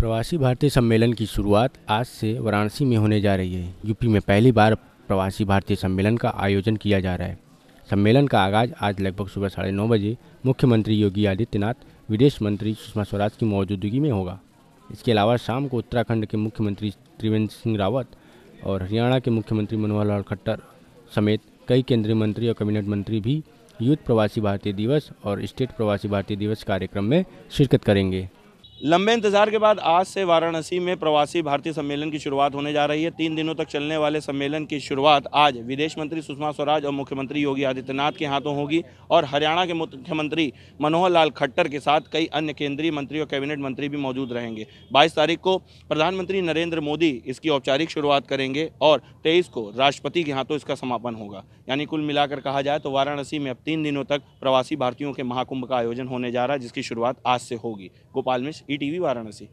प्रवासी भारतीय सम्मेलन की शुरुआत आज से वाराणसी में होने जा रही है यूपी में पहली बार प्रवासी भारतीय सम्मेलन का आयोजन किया जा रहा है सम्मेलन का आगाज आज लगभग सुबह साढ़े नौ बजे मुख्यमंत्री योगी आदित्यनाथ विदेश मंत्री सुषमा स्वराज की मौजूदगी में होगा इसके अलावा शाम को उत्तराखंड के मुख्यमंत्री त्रिवेंद्र सिंह रावत और हरियाणा के मुख्यमंत्री मनोहर लाल खट्टर समेत कई केंद्रीय मंत्री और कैबिनेट मंत्री भी यूथ प्रवासी भारतीय दिवस और स्टेट प्रवासी भारतीय दिवस कार्यक्रम में शिरकत करेंगे लंबे इंतजार के बाद आज से वाराणसी में प्रवासी भारतीय सम्मेलन की शुरुआत होने जा रही है तीन दिनों तक चलने वाले सम्मेलन की शुरुआत आज विदेश मंत्री सुषमा स्वराज और मुख्यमंत्री योगी आदित्यनाथ के हाथों होगी और हरियाणा के मुख्यमंत्री मनोहर लाल खट्टर के साथ कई अन्य केंद्रीय मंत्री और कैबिनेट मंत्री भी मौजूद रहेंगे बाईस तारीख को प्रधानमंत्री नरेंद्र मोदी इसकी औपचारिक शुरुआत करेंगे और तेईस को राष्ट्रपति के हाथों इसका समापन होगा यानी कुल मिलाकर कहा जाए तो वाराणसी में अब तीन दिनों तक प्रवासी भारतीयों के महाकुंभ का आयोजन होने जा रहा है जिसकी शुरुआत आज से होगी Gopal Mishra E T V Varanasi